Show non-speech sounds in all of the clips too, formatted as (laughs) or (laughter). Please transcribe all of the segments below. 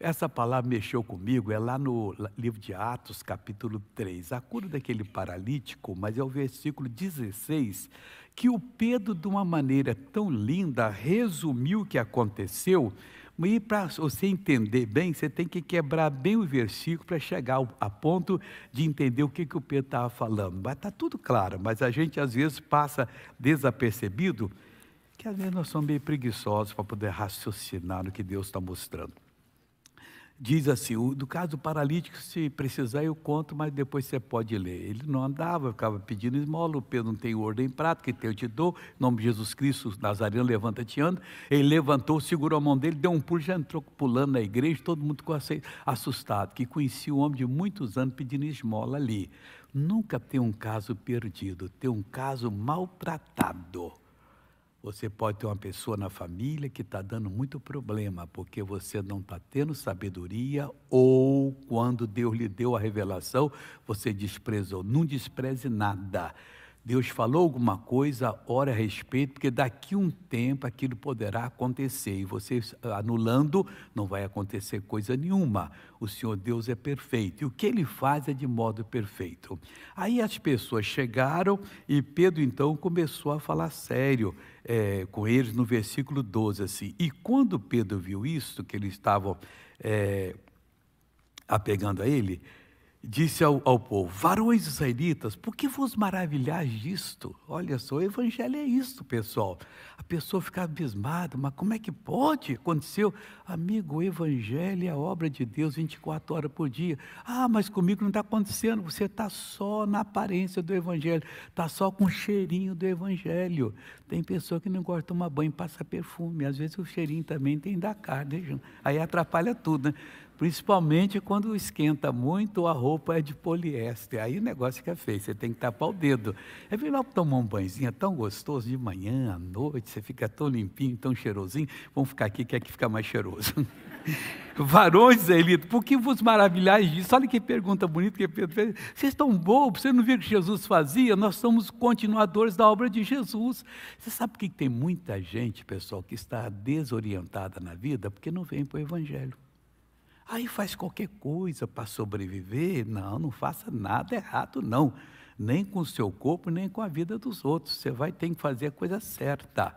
Essa palavra mexeu comigo, é lá no livro de Atos, capítulo 3, a cura daquele paralítico, mas é o versículo 16, que o Pedro, de uma maneira tão linda, resumiu o que aconteceu, e para você entender bem, você tem que quebrar bem o versículo para chegar a ponto de entender o que, que o Pedro estava falando. Mas está tudo claro, mas a gente às vezes passa desapercebido, que às vezes nós somos meio preguiçosos para poder raciocinar no que Deus está mostrando diz assim: o, do caso do paralítico, se precisar eu conto, mas depois você pode ler. Ele não andava, ficava pedindo esmola, o Pedro não tem ordem prata que tem eu te dou, em nome de Jesus Cristo, Nazareno, levanta, te anda. Ele levantou, segurou a mão dele, deu um pulo, já entrou pulando na igreja, todo mundo ficou assustado, que conhecia um homem de muitos anos pedindo esmola ali. Nunca tem um caso perdido, tem um caso maltratado. Você pode ter uma pessoa na família que está dando muito problema, porque você não está tendo sabedoria, ou quando Deus lhe deu a revelação, você desprezou. Não despreze nada. Deus falou alguma coisa, ora a respeito, porque daqui um tempo aquilo poderá acontecer. E você anulando, não vai acontecer coisa nenhuma. O Senhor Deus é perfeito. E o que ele faz é de modo perfeito. Aí as pessoas chegaram e Pedro então começou a falar sério é, com eles no versículo 12, assim. E quando Pedro viu isso, que eles estavam é, apegando a ele, disse ao, ao povo: Varões israelitas, por que vos maravilhais disto? Olha só, o evangelho é isso, pessoal. A pessoa fica abismada, mas como é que pode? Aconteceu. Amigo, o evangelho é a obra de Deus 24 horas por dia. Ah, mas comigo não está acontecendo. Você está só na aparência do evangelho, está só com o cheirinho do evangelho. Tem pessoa que não gosta de tomar banho e passa perfume. Às vezes o cheirinho também tem da carne. Né, Aí atrapalha tudo, né? Principalmente quando esquenta muito, a roupa é de poliéster. Aí o negócio fica é feio, você tem que tapar o dedo. É melhor tomar um banhozinho, é tão gostoso de manhã, à noite, você fica tão limpinho, tão cheirosinho. Vamos ficar aqui, que é que fica mais cheiroso. (laughs) Varões Elito, por que vos maravilhais disso? Olha que pergunta bonita que Pedro fez. Vocês estão bobos, você não viram o que Jesus fazia? Nós somos continuadores da obra de Jesus. Você sabe por que tem muita gente, pessoal, que está desorientada na vida? Porque não vem para o Evangelho. Aí faz qualquer coisa para sobreviver. Não, não faça nada errado, não. Nem com o seu corpo, nem com a vida dos outros. Você vai ter que fazer a coisa certa.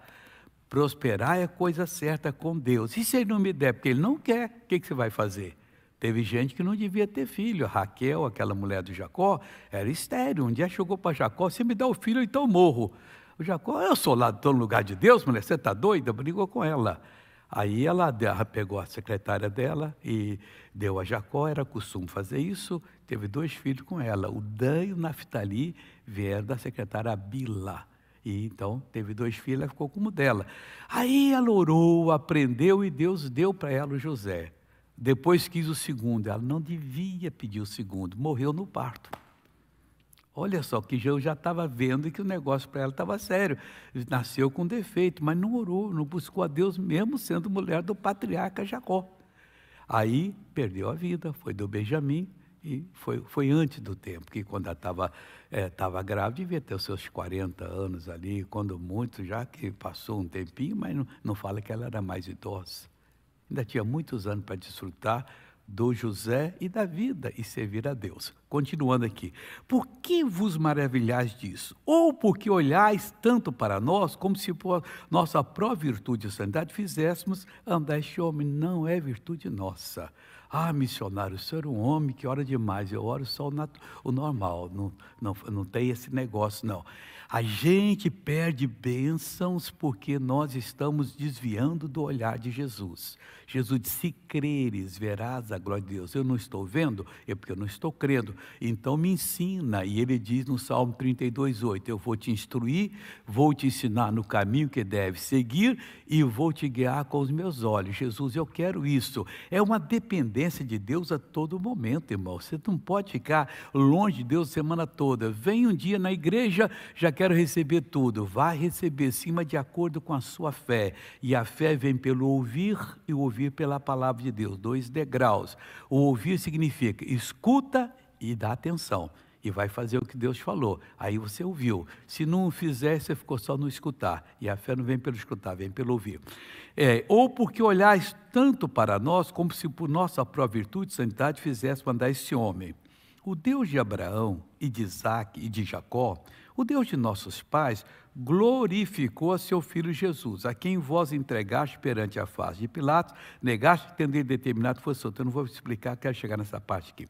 Prosperar é a coisa certa com Deus. E se ele não me der, porque ele não quer, o que, que você vai fazer? Teve gente que não devia ter filho. Raquel, aquela mulher do Jacó, era estéreo. Um dia chegou para Jacó: se me dá o filho, então morro. O Jacó, eu sou lá, estou no lugar de Deus, mulher, você está doida? Brigou com ela. Aí ela ah, pegou a secretária dela e deu a Jacó, era costume fazer isso, teve dois filhos com ela. O Dan e o Naftali vieram da secretária Bila. E então teve dois filhos, ela ficou como dela. Aí ela orou, aprendeu e Deus deu para ela o José. Depois quis o segundo, ela não devia pedir o segundo, morreu no parto. Olha só, que eu já estava vendo que o negócio para ela estava sério. Nasceu com defeito, mas não orou, não buscou a Deus, mesmo sendo mulher do patriarca Jacó. Aí perdeu a vida, foi do Benjamim e foi, foi antes do tempo, que quando ela estava é, eh, tava grávida, devia ter os seus 40 anos ali, quando muito, já que passou um tempinho, mas não, não fala que ela era mais idosa. Ainda tinha muitos anos para desfrutar, do José e da vida e servir a Deus. Continuando aqui. Por que vos maravilhais disso? Ou porque olhais tanto para nós, como se por nossa pró virtude e santidade fizéssemos andar este homem? Não é virtude nossa. Ah, missionário, o senhor é um homem que ora demais. Eu oro só o, normal, não, não, não tem esse negócio, não. A gente perde bênçãos porque nós estamos desviando do olhar de Jesus. Jesus disse: Se creres, verás a glória de Deus. Eu não estou vendo, é porque eu não estou crendo. Então me ensina. E ele diz no Salmo 32, 8: Eu vou te instruir, vou te ensinar no caminho que deve seguir e vou te guiar com os meus olhos. Jesus, eu quero isso. É uma dependência de Deus a todo momento, irmão. Você não pode ficar longe de Deus a semana toda. Vem um dia na igreja, já que quero receber tudo. vá receber, sim, de acordo com a sua fé. E a fé vem pelo ouvir e ouvir pela palavra de Deus. Dois degraus. O ouvir significa escuta e dá atenção e vai fazer o que Deus falou. Aí você ouviu. Se não fizer, você ficou só no escutar. E a fé não vem pelo escutar, vem pelo ouvir. É, ou porque olhais tanto para nós, como se por nossa própria virtude e santidade fizesse andar esse homem. O Deus de Abraão e de Isaac e de Jacó, o Deus de nossos pais, glorificou a seu filho Jesus, a quem vós entregaste perante a face de Pilatos, negaste tendo determinado fosse santo. Eu não vou explicar, quero chegar nessa parte aqui.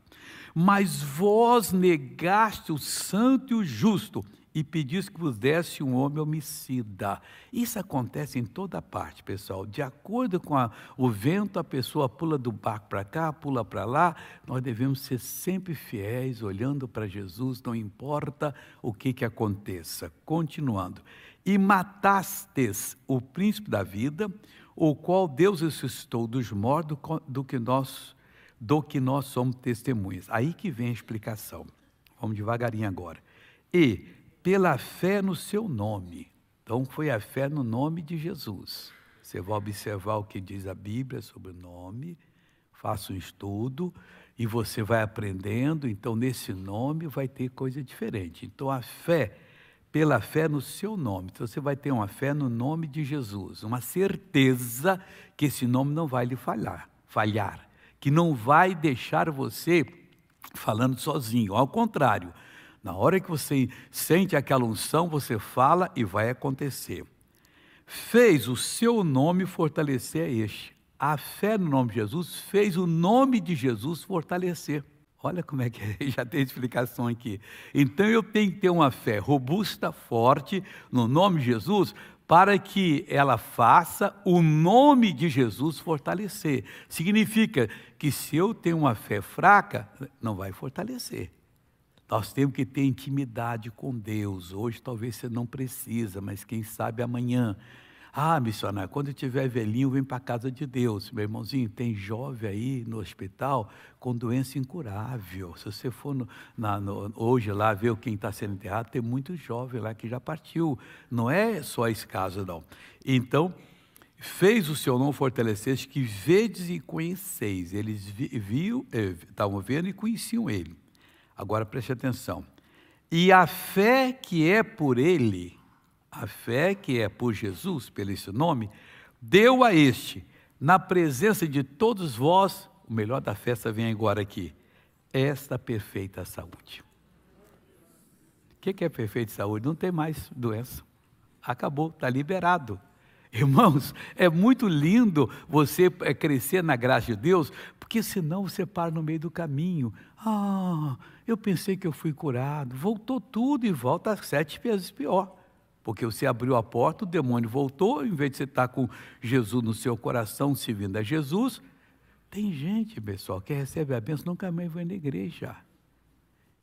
Mas vós negaste o santo e o justo e pedis que vos desse um homem homicida. Isso acontece em toda parte, pessoal. De acordo com a, o vento, a pessoa pula do barco para cá, pula para lá. Nós devemos ser sempre fiéis, olhando para Jesus, não importa o que, que aconteça. Continuando. E matastes o príncipe da vida, o qual Deus ressuscitou dos mortos, do que nós, do que nós somos testemunhas. Aí que vem a explicação. Vamos devagarinho agora. E pela fé no seu nome. Então foi a fé no nome de Jesus. Você vai observar o que diz a Bíblia sobre o nome, faça um estudo e você vai aprendendo. Então, nesse nome vai ter coisa diferente. Então, a fé, pela fé no seu nome. Então, você vai ter uma fé no nome de Jesus, uma certeza que esse nome não vai lhe falhar, falhar que não vai deixar você falando sozinho. Ao contrário, na hora que você sente aquela unção, você fala e vai acontecer. Fez o seu nome fortalecer a este. A fé no nome de Jesus fez o nome de Jesus fortalecer. Olha como é que é, (laughs) já tem explicação aqui. Então eu tenho que ter uma fé robusta, forte, no nome de Jesus, para que ela faça o nome de Jesus fortalecer. Significa que se eu tenho uma fé fraca, não vai fortalecer. Nós temos que ter intimidade com Deus. Hoje talvez você não precisa, mas quem sabe amanhã. Ah, missionário, quando eu tiver velhinho, vem para a casa de Deus. Meu irmãozinho, tem jovem aí no hospital com doença incurável. Se você for no, na, no, hoje lá ver quem está sendo enterrado, tem muito jovem lá que já partiu. Não é só esse caso, não. Então, fez o seu nome fortalecer, que vedes e conheceis. Eles vi, viu, estavam eh, vendo e conheciam ele Agora preste atenção. E a fé que é por ele, a fé que é por Jesus, pelo esse nome, deu a este, na presença de todos vós, o melhor da festa vem agora aqui, esta perfeita saúde. O que é perfeita saúde? Não tem mais doença. Acabou, está liberado. Irmãos, é muito lindo você é, crescer na graça de Deus, porque senão você para no meio do caminho. Ah, eu pensei que eu fui curado, voltou tudo e volta sete vezes pior. Porque você abriu a porta, o demônio voltou, em vez de você estar com Jesus no seu coração, se vindo a Jesus. Tem gente, pessoal, que recebe a bênção, nunca mais vai na igreja.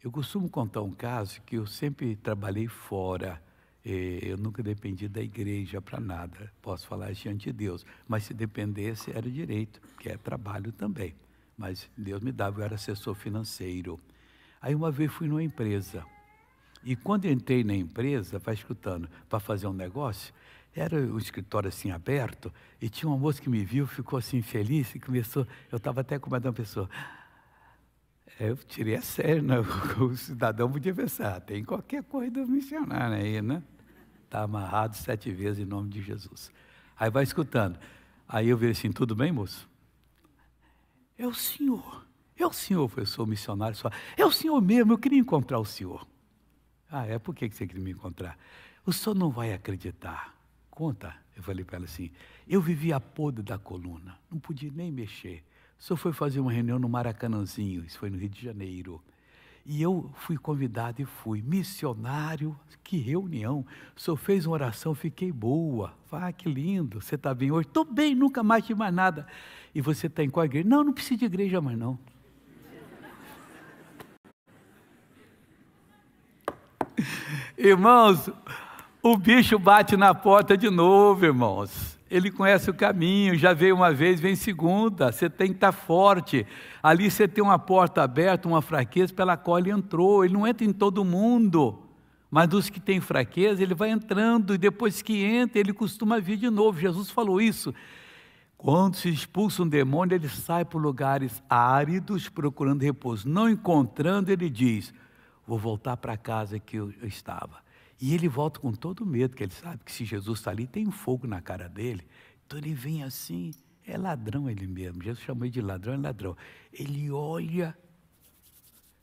Eu costumo contar um caso que eu sempre trabalhei fora. Eu nunca dependi da igreja para nada, posso falar diante de Deus. Mas se dependesse, era direito, que é trabalho também. Mas Deus me dava, eu era assessor financeiro. Aí uma vez fui numa empresa. E quando entrei na empresa, vai escutando, para fazer um negócio, era o um escritório assim aberto, e tinha uma moça que me viu, ficou assim feliz, e começou, eu estava até com uma pessoa. É, eu tirei a sério, né? (laughs) o cidadão podia pensar, ah, tem qualquer coisa do missionário aí, né? está amarrado sete vezes em nome de Jesus. Aí vai escutando. Aí eu vejo assim, tudo bem, moço? É o senhor. É o senhor, sou missionário. É o senhor mesmo, eu queria encontrar o senhor. Ah, é? Por que você queria me encontrar? O senhor não vai acreditar. Conta. Eu falei para ela assim, eu vivi a podre da coluna, não podia nem mexer. O senhor foi fazer uma reunião no Maracanãzinho, isso foi no Rio de Janeiro. E eu fui convidado e fui. Missionário, que reunião. O senhor fez uma oração, fiquei boa. Ah, que lindo, você está bem hoje. Estou bem, nunca mais tive mais nada. E você está em qual igreja? Não, não preciso de igreja mais não. (laughs) Irmãos, o bicho bate na porta de novo, irmãos. Ele conhece o caminho, já veio uma vez, vem segunda. Você tem que estar forte. Ali você tem uma porta aberta, uma fraqueza pela qual ele entrou. Ele não entra em todo mundo, mas dos que têm fraqueza, ele vai entrando e depois que entra, ele costuma vir de novo. Jesus falou isso. Quando se expulsa um demônio, ele sai por lugares áridos procurando repouso. Não encontrando, ele diz: Vou voltar para a casa que eu estava. E ele volta com todo medo, que ele sabe que se Jesus está ali, tem um fogo na cara dele. Então ele vem assim, é ladrão ele mesmo. Jesus chamou ele de ladrão, é ladrão. Ele olha,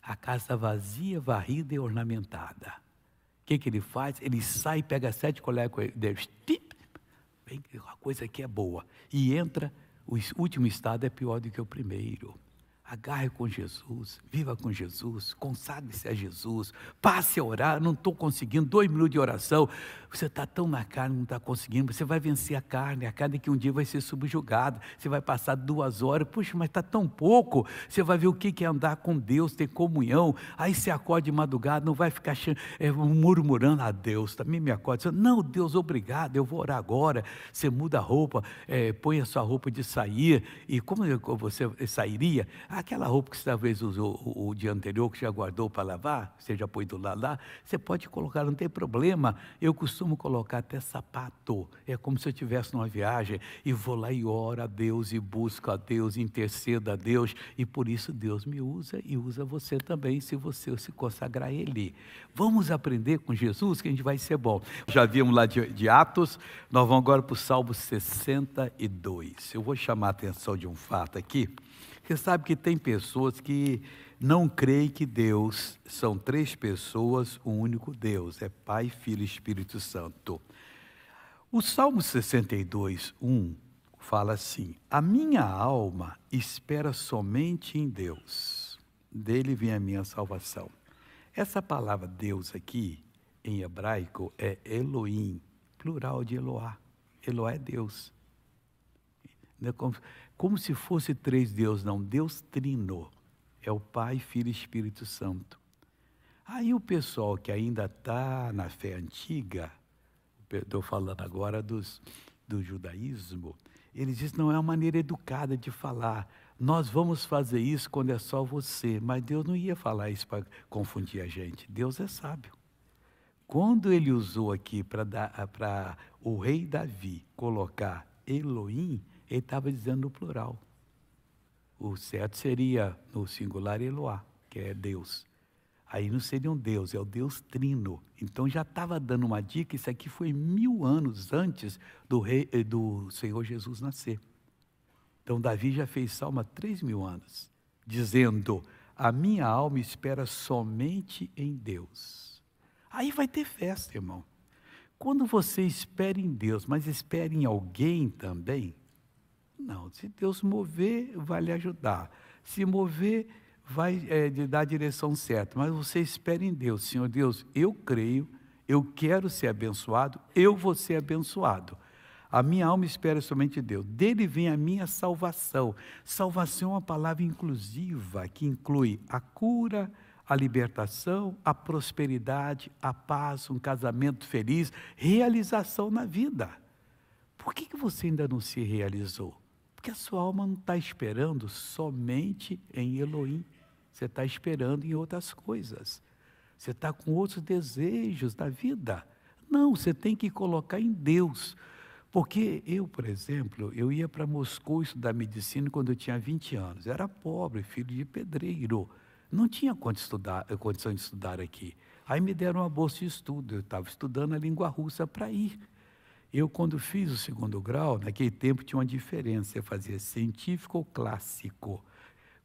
a casa vazia, varrida e ornamentada. O que, que ele faz? Ele sai, pega sete colegas deles, bem, a coisa aqui é boa. E entra, o último estado é pior do que o primeiro agarre com Jesus, viva com Jesus, consagre-se a Jesus, passe a orar, não estou conseguindo, dois minutos de oração, você está tão na carne, não está conseguindo, você vai vencer a carne, a carne que um dia vai ser subjugada, você vai passar duas horas, puxa, mas está tão pouco, você vai ver o que é andar com Deus, ter comunhão, aí você acorda de madrugada, não vai ficar é, murmurando, a ah, Deus, também me acorda. não, Deus, obrigado, eu vou orar agora, você muda a roupa, é, põe a sua roupa de sair, e como é você sairia? Aquela roupa que você talvez usou o, o dia anterior, que já guardou para lavar, você já pôs do lado lá, você pode colocar, não tem problema. Eu costumo colocar até sapato. É como se eu estivesse numa viagem e vou lá e oro a Deus, e busco a Deus, intercedo a Deus. E por isso Deus me usa e usa você também, se você se consagrar a Ele. Vamos aprender com Jesus que a gente vai ser bom. Já vimos lá de, de Atos, nós vamos agora para o Salmo 62. Eu vou chamar a atenção de um fato aqui. Você sabe que tem pessoas que não creem que Deus são três pessoas, um único Deus, é Pai, Filho e Espírito Santo. O Salmo 62, 1 fala assim: A minha alma espera somente em Deus, dele vem a minha salvação. Essa palavra Deus aqui, em hebraico, é Elohim, plural de Eloá. Eloá é Deus. É como se fosse três Deus, não, Deus trino, é o Pai, Filho e Espírito Santo. Aí o pessoal que ainda está na fé antiga, estou falando agora dos, do judaísmo, eles dizem não é uma maneira educada de falar. Nós vamos fazer isso quando é só você. Mas Deus não ia falar isso para confundir a gente. Deus é sábio. Quando ele usou aqui para o rei Davi colocar Elohim, ele estava dizendo no plural. O certo seria no singular Eloá, que é Deus. Aí não seria um Deus, é o Deus Trino. Então já estava dando uma dica, isso aqui foi mil anos antes do, rei, eh, do Senhor Jesus nascer. Então Davi já fez salmo três mil anos, dizendo: A minha alma espera somente em Deus. Aí vai ter festa, irmão. Quando você espera em Deus, mas espera em alguém também, não, se Deus mover, vai lhe ajudar. Se mover, vai é, lhe dar a direção certa. Mas você espera em Deus. Senhor Deus, eu creio, eu quero ser abençoado, eu vou ser abençoado. A minha alma espera somente Deus. Dele vem a minha salvação. Salvação é uma palavra inclusiva que inclui a cura, a libertação, a prosperidade, a paz, um casamento feliz, realização na vida. Por que, que você ainda não se realizou? Porque a sua alma não está esperando somente em Elohim. Você está esperando em outras coisas. Você está com outros desejos da vida. Não, você tem que colocar em Deus. Porque eu, por exemplo, eu ia para Moscou estudar medicina quando eu tinha 20 anos. era pobre, filho de pedreiro. Não tinha eh, condição de estudar aqui. Aí me deram uma bolsa de estudo. Eu estava estudando a língua russa para ir. Eu, quando fiz o segundo grau, naquele tempo tinha uma diferença, eu fazia científico ou clássico.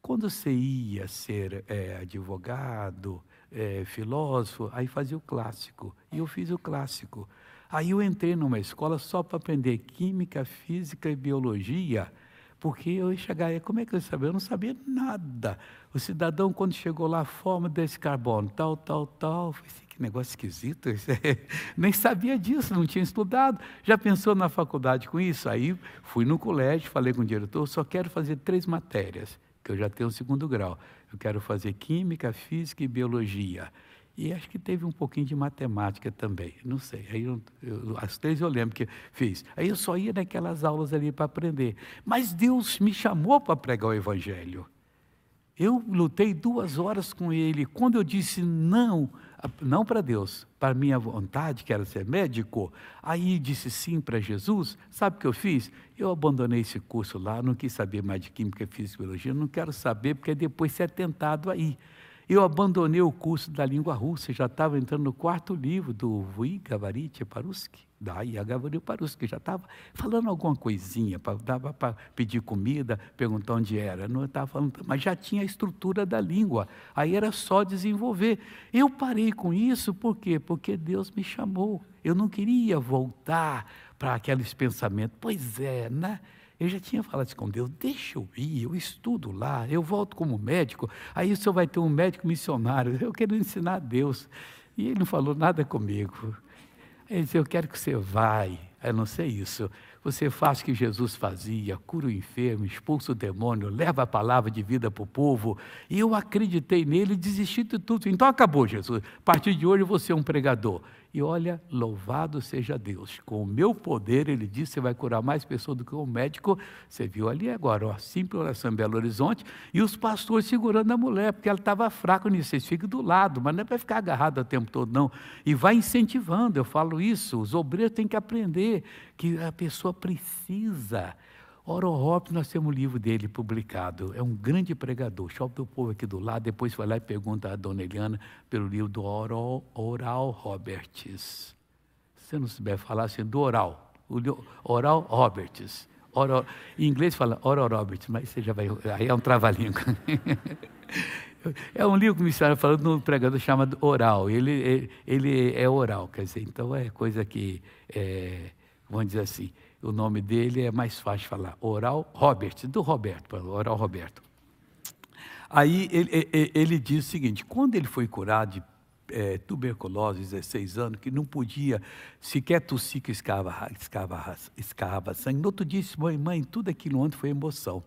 Quando você ia ser é, advogado, é, filósofo, aí fazia o clássico. E eu fiz o clássico. Aí eu entrei numa escola só para aprender química, física e biologia porque eu chegaria, como é que eu sabia? Eu não sabia nada. O cidadão, quando chegou lá, forma desse carbono, tal, tal, tal. Eu falei, assim, que negócio esquisito. (laughs) Nem sabia disso, não tinha estudado. Já pensou na faculdade com isso? Aí fui no colégio, falei com o diretor, só quero fazer três matérias, que eu já tenho o segundo grau. Eu quero fazer química, física e biologia. E acho que teve um pouquinho de matemática também, não sei. Aí eu, eu, as três eu lembro que fiz. Aí eu só ia naquelas aulas ali para aprender. Mas Deus me chamou para pregar o Evangelho. Eu lutei duas horas com ele. Quando eu disse não, não para Deus, para minha vontade, que era ser médico, aí disse sim para Jesus, sabe o que eu fiz? Eu abandonei esse curso lá, não quis saber mais de química, física e biologia, não quero saber, porque depois você é tentado aí. Eu abandonei o curso da língua russa, já estava entrando no quarto livro do Vui Gavarit Paruski, da Iagavarit Paruski, já estava falando alguma coisinha, dava para pedir comida, perguntar onde era, não estava falando, mas já tinha a estrutura da língua, aí era só desenvolver. Eu parei com isso, por quê? Porque Deus me chamou, eu não queria voltar para aqueles pensamentos, pois é, né? Eu já tinha falado isso com Deus, deixa eu ir, eu estudo lá, eu volto como médico, aí o senhor vai ter um médico missionário, eu quero ensinar a Deus. E ele não falou nada comigo. Ele disse, eu quero que você vai, eu não sei isso. Você faz o que Jesus fazia, cura o enfermo, expulsa o demônio, leva a palavra de vida para o povo. E eu acreditei nele e desisti de tudo. Então acabou, Jesus. A partir de hoje você é um pregador. E olha, louvado seja Deus, com o meu poder, ele disse, você vai curar mais pessoas do que o um médico. Você viu ali agora, ó, simples oração em Belo Horizonte, e os pastores segurando a mulher, porque ela estava fraca nisso. Vocês ficam do lado, mas não é para ficar agarrado o tempo todo, não. E vai incentivando, eu falo isso, os obreiros têm que aprender que a pessoa precisa Oro Roberts, nós temos um livro dele publicado, é um grande pregador. Chope o povo aqui do lado, depois vai lá e pergunta a dona Eliana pelo livro do Oral, oral Roberts. Se não souber falar assim, do oral. Oral Roberts. em inglês fala Oral Roberts, mas você já vai. Aí é um trava-língua. (laughs) é um livro que o Ministério falando de um pregador chamado Oral. Ele, ele, ele é oral, quer dizer, então é coisa que, é, vamos dizer assim, o nome dele é mais fácil de falar, Oral Robert, do Roberto, Oral Roberto. Aí ele, ele diz o seguinte: quando ele foi curado de é, tuberculose, 16 anos, que não podia sequer tossir que escava, escava, escava sangue, no outro dia disse: mãe, mãe, tudo aquilo ontem foi emoção.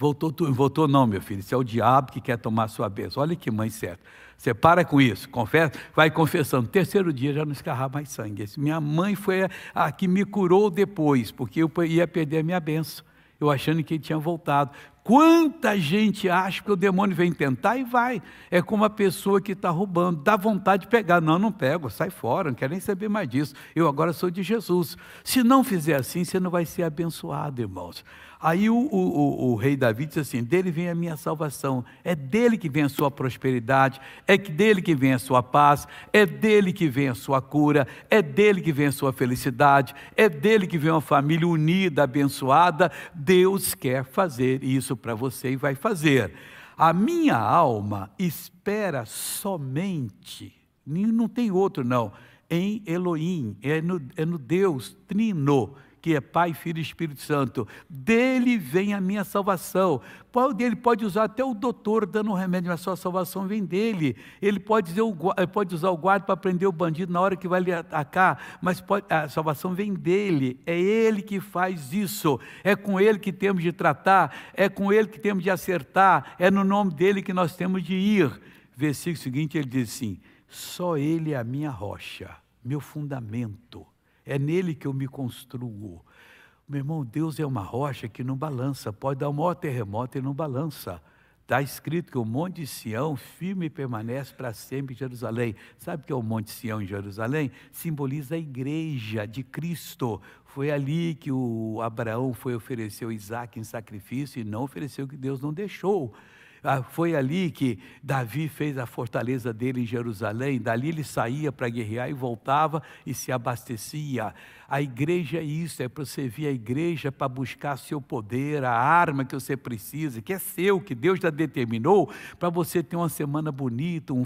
Voltou, tu, voltou não, meu filho, isso é o diabo que quer tomar sua bênção. Olha que mãe certa. Você para com isso, confessa, vai confessando. Terceiro dia já não escarrava mais sangue. Minha mãe foi a, a que me curou depois, porque eu ia perder a minha bênção. Eu achando que ele tinha voltado. Quanta gente acha que o demônio vem tentar e vai. É como a pessoa que está roubando, dá vontade de pegar. Não, não pego, sai fora, não quero nem saber mais disso. Eu agora sou de Jesus. Se não fizer assim, você não vai ser abençoado, irmãos. Aí o, o, o, o, rei Davi disse assim: dele vem a minha salvação, é dele que vem a sua prosperidade, é dele que vem a sua paz, é dele que vem a sua cura, é dele que vem a sua felicidade, é dele que vem uma família unida, abençoada. Deus quer fazer isso para você e vai fazer. A minha alma espera somente, não tem outro não, em Elohim, é no, é no Deus trino que é Pai, Filho e Espírito Santo. Dele vem a minha salvação. Ele pode usar até o doutor dando um remédio, mas sua salvação vem dele. Ele pode, usar o guarda para prender o bandido na hora que vai lhe atacar, mas a salvação vem dele. É ele que faz isso. É com ele que temos de tratar, é com ele que temos de acertar, é no nome dele que nós temos de ir. Versículo seguinte, ele diz assim: só ele é a minha rocha, meu fundamento. É nele que eu me construo. Meu irmão, Deus é uma rocha que não balança, pode dar o maior terremoto e não balança. Está escrito que o Monte Sião firme permanece para sempre em Jerusalém. Sabe o que é o Monte Sião em Jerusalém? Simboliza a igreja de Cristo. Foi ali que o Abraão foi oferecer o Isaac em sacrifício e não ofereceu o que Deus não deixou. Ah, foi ali que Davi fez a fortaleza dele em Jerusalém. Dali ele saía para guerrear e voltava e se abastecia. A igreja é isso, é para você vir à igreja para buscar seu poder, a arma que você precisa, que é seu, que Deus já determinou, para você ter uma semana bonita, um,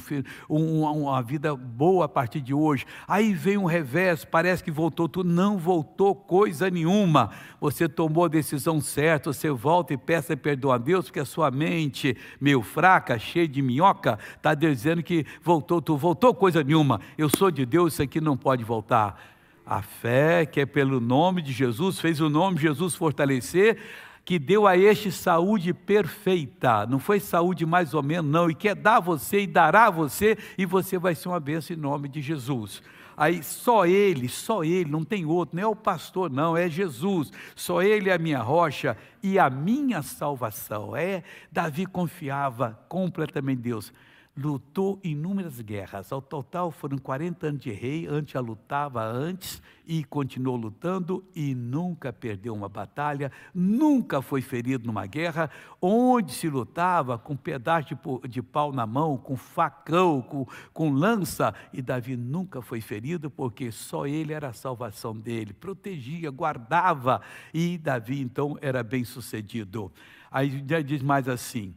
um, uma vida boa a partir de hoje. Aí vem um revés, parece que voltou tudo. Não voltou coisa nenhuma. Você tomou a decisão certa, você volta e peça perdão a Deus, porque a sua mente, meio fraca, cheia de minhoca, está dizendo que voltou, tu voltou coisa nenhuma. Eu sou de Deus, isso aqui não pode voltar. A fé, que é pelo nome de Jesus, fez o nome de Jesus fortalecer, que deu a este saúde perfeita. Não foi saúde mais ou menos, não. E quer dar a você e dará a você, e você vai ser uma bênção em nome de Jesus. Aí só ele, só ele, não tem outro, não é o pastor, não, é Jesus. Só ele é a minha rocha e a minha salvação. É, Davi confiava completamente em Deus lutou inúmeras guerras. Ao total foram 40 anos de rei, antes lutava antes e continuou lutando e nunca perdeu uma batalha, nunca foi ferido numa guerra, onde se lutava com pedaço de pau na mão, com facão, com, com lança, e Davi nunca foi ferido porque só ele era a salvação dele, protegia, guardava, e Davi então era bem sucedido. Aí diz mais assim: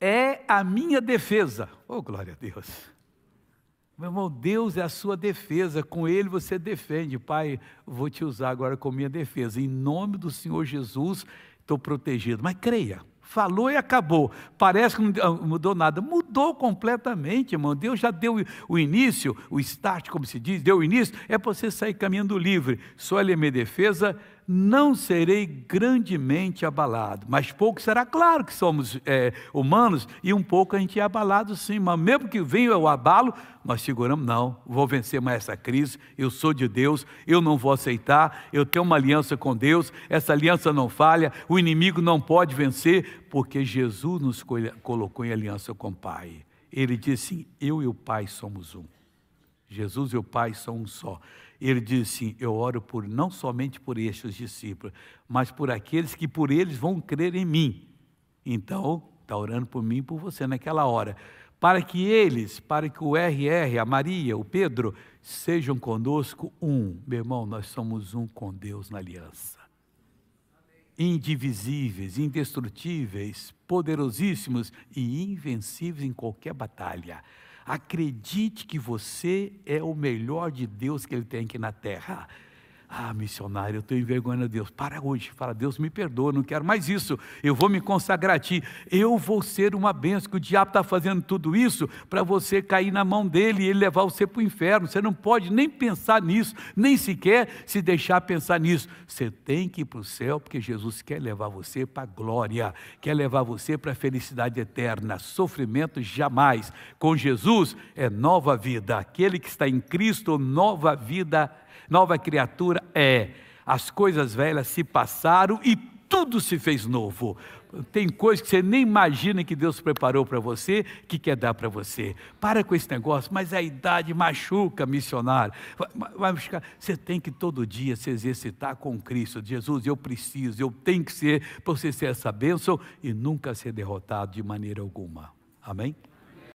é a minha defesa. Oh, glória a Deus. Meu irmão, Deus é a sua defesa, com Ele você defende. Pai, vou te usar agora como minha defesa. Em nome do Senhor Jesus, estou protegido. Mas creia, falou e acabou. Parece que não mudou ah, nada. Mudou completamente, irmão. Deus já deu o início, o start, como se diz, deu o início. É para você sair caminhando livre. Só Ele é minha defesa, não serei grandemente abalado. Mas pouco será claro que somos é, humanos e um pouco a gente é abalado sim, mas mesmo que venha o abalo, nós seguramos, não, vou vencer mais essa crise, eu sou de Deus, eu não vou aceitar, eu tenho uma aliança com Deus, essa aliança não falha, o inimigo não pode vencer, porque Jesus nos colocou em aliança com o Pai. Ele disse eu e o Pai somos um. Jesus e o Pai são um só. Ele disse: assim: Eu oro por não somente por estes discípulos, mas por aqueles que por eles vão crer em mim. Então, está orando por mim e por você naquela hora. Para que eles, para que o RR, a Maria, o Pedro, sejam conosco um. Meu irmão, nós somos um com Deus na aliança. Indivisíveis, indestrutíveis, poderosíssimos e invencíveis em qualquer batalha. Acredite que você é o melhor de Deus que Ele tem aqui na terra. Ah, missionário, eu estou envergonhando a Deus. Para hoje, fala, Deus me perdoa, não quero mais isso. Eu vou me consagrar a Ti. Eu vou ser uma benção, que o diabo está fazendo tudo isso para você cair na mão dele e ele levar você para o inferno. Você não pode nem pensar nisso, nem sequer se deixar pensar nisso. Você tem que ir para o céu, porque Jesus quer levar você para a glória, quer levar você para a felicidade eterna. Sofrimento jamais. Com Jesus é nova vida. Aquele que está em Cristo, nova vida eterna Nova criatura é. As coisas velhas se passaram e tudo se fez novo. Tem coisas que você nem imagina que Deus preparou para você, que quer dar para você. Para com esse negócio, mas a idade machuca, missionário. Você tem que todo dia se exercitar com Cristo. Jesus, eu preciso, eu tenho que ser, para você ser essa bênção e nunca ser derrotado de maneira alguma. Amém?